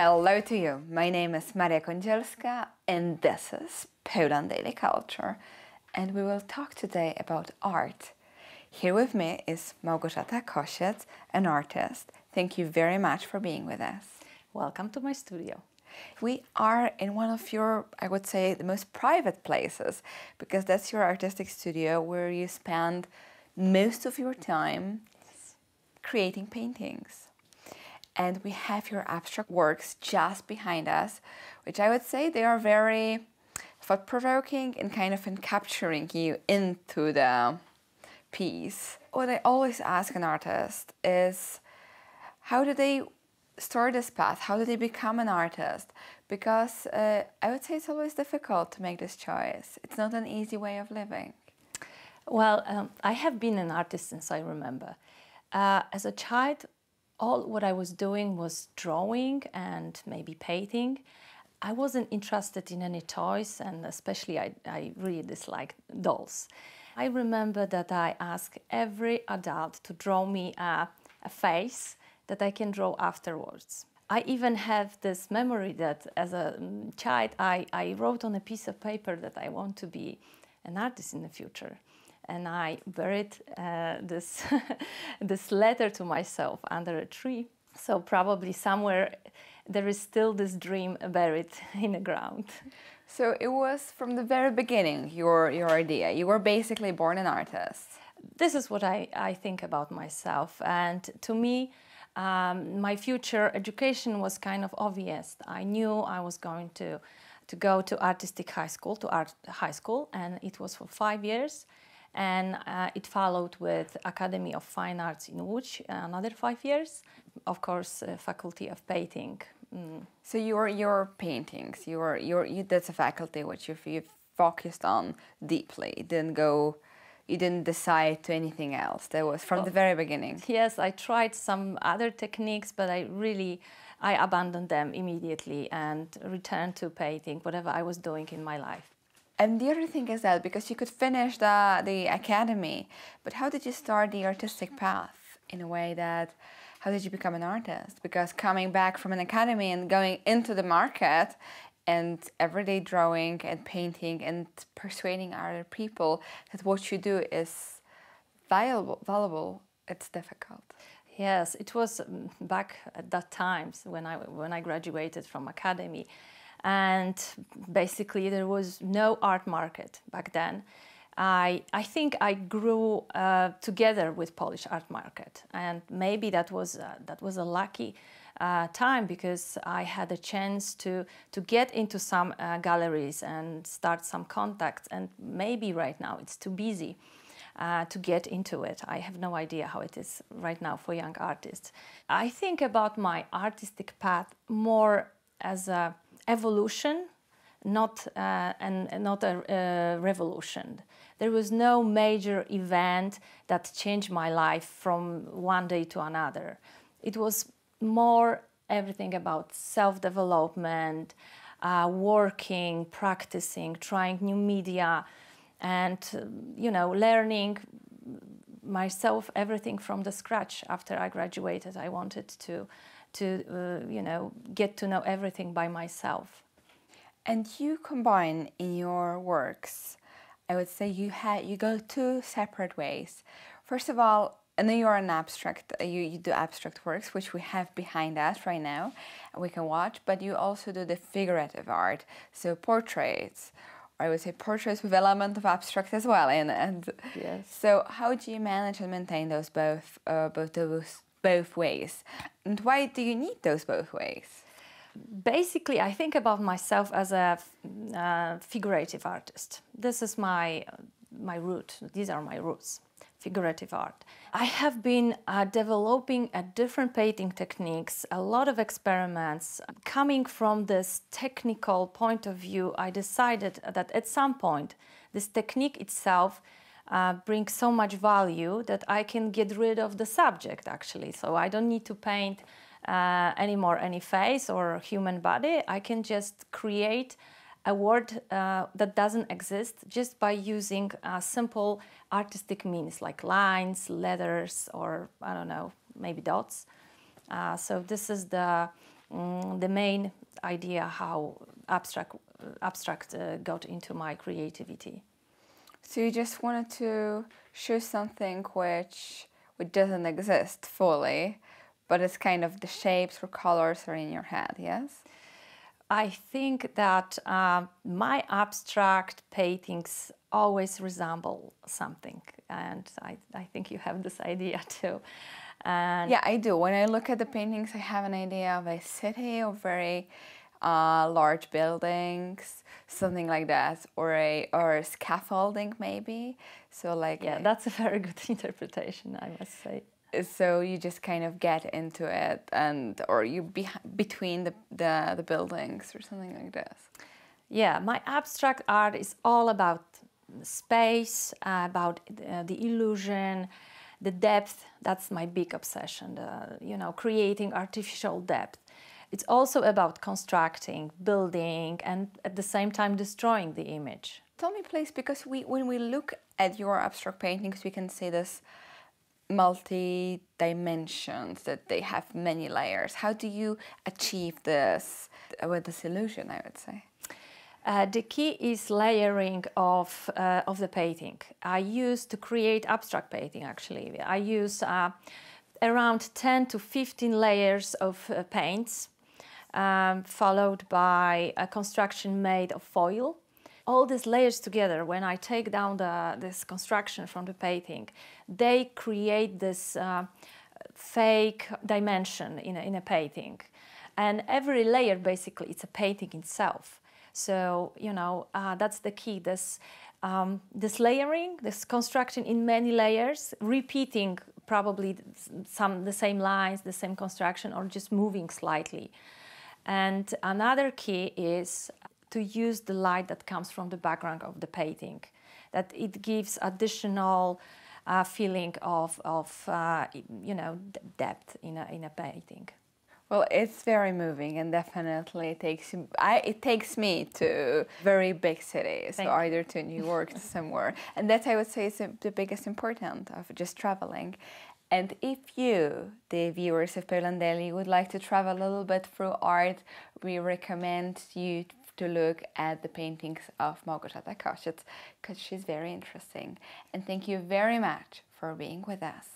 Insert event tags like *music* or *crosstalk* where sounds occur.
Hello to you. My name is Maria Kondzielska and this is Poland Daily Culture. And we will talk today about art. Here with me is Małgorzata Kosiec, an artist. Thank you very much for being with us. Welcome to my studio. We are in one of your, I would say, the most private places because that's your artistic studio where you spend most of your time creating paintings and we have your abstract works just behind us, which I would say they are very thought provoking and kind of in capturing you into the piece. What I always ask an artist is how do they start this path? How do they become an artist? Because uh, I would say it's always difficult to make this choice. It's not an easy way of living. Well, um, I have been an artist since I remember. Uh, as a child, all what I was doing was drawing and maybe painting. I wasn't interested in any toys, and especially I, I really disliked dolls. I remember that I asked every adult to draw me a, a face that I can draw afterwards. I even have this memory that as a mm, child I, I wrote on a piece of paper that I want to be an artist in the future and I buried uh, this, *laughs* this letter to myself under a tree. So probably somewhere there is still this dream buried *laughs* in the ground. So it was from the very beginning your, your idea. You were basically born an artist. This is what I, I think about myself. And to me, um, my future education was kind of obvious. I knew I was going to, to go to artistic high school, to art high school, and it was for five years and uh, it followed with Academy of Fine Arts in Łódź, another five years. Of course, uh, Faculty of Painting. Mm. So your your paintings, your your you, that's a faculty which you've, you focused on deeply. didn't go you didn't decide to anything else. That was from oh, the very beginning. Yes, I tried some other techniques, but I really, I abandoned them immediately and returned to painting, whatever I was doing in my life. And the other thing is that because you could finish the, the academy, but how did you start the artistic path in a way that, how did you become an artist? Because coming back from an academy and going into the market and everyday drawing and painting and persuading other people that what you do is valuable, valuable it's difficult. Yes, it was mm, back at that times when I, when I graduated from academy and basically there was no art market back then. I, I think I grew uh, together with Polish art market and maybe that was, uh, that was a lucky uh, time because I had a chance to, to get into some uh, galleries and start some contacts and maybe right now it's too busy. Uh, to get into it. I have no idea how it is right now for young artists. I think about my artistic path more as a evolution, not, uh, not a uh, revolution. There was no major event that changed my life from one day to another. It was more everything about self-development, uh, working, practicing, trying new media, and you know, learning myself everything from the scratch. After I graduated, I wanted to to uh, you know get to know everything by myself. And you combine in your works. I would say you had you go two separate ways. First of all, I know you're an abstract. Uh, you, you do abstract works, which we have behind us right now, we can watch. But you also do the figurative art, so portraits. I would say portraits with element of abstract as well in it. Yes. So how do you manage and maintain those both uh, both those both ways. And why do you need those both ways? Basically, I think about myself as a uh, figurative artist. This is my, my root, these are my roots figurative art. I have been uh, developing a uh, different painting techniques, a lot of experiments. Coming from this technical point of view, I decided that at some point this technique itself uh, bring so much value that I can get rid of the subject actually. So I don't need to paint uh, anymore any face or human body. I can just create a word uh, that doesn't exist just by using uh, simple artistic means like lines, letters, or I don't know, maybe dots. Uh, so this is the mm, the main idea how abstract abstract uh, got into my creativity. So you just wanted to show something which which doesn't exist fully, but it's kind of the shapes or colors are in your head, yes? I think that um, my abstract paintings always resemble something, and I, I think you have this idea *laughs* too. And yeah, I do. When I look at the paintings, I have an idea of a city or very uh, large buildings, something like that, or a or a scaffolding maybe. So like yeah, that's a very *laughs* good interpretation, I must say. So you just kind of get into it, and or you be between the, the the buildings or something like this. Yeah, my abstract art is all about space, uh, about uh, the illusion, the depth. That's my big obsession. The, you know, creating artificial depth it's also about constructing, building, and at the same time destroying the image. Tell me, please, because we, when we look at your abstract paintings, we can see this multi dimensions that they have many layers. How do you achieve this uh, with this illusion? I would say. Uh, the key is layering of, uh, of the painting. I use to create abstract painting actually. I use uh, around 10 to 15 layers of uh, paints um, followed by a construction made of foil. All these layers together, when I take down the, this construction from the painting, they create this uh, fake dimension in a, in a painting. And every layer, basically, it's a painting itself. So, you know, uh, that's the key, this, um, this layering, this construction in many layers, repeating probably some the same lines, the same construction, or just moving slightly. And another key is to use the light that comes from the background of the painting, that it gives additional uh, feeling of, of uh, you know, depth in a, in a painting. Well, it's very moving and definitely takes I, it takes me to very big cities, so either to New York somewhere, and that I would say is the biggest important of just traveling, and if you, the viewers of Poland Daily, would like to travel a little bit through art, we recommend you to look at the paintings of Małgorzata Kosiec because she's very interesting. And thank you very much for being with us.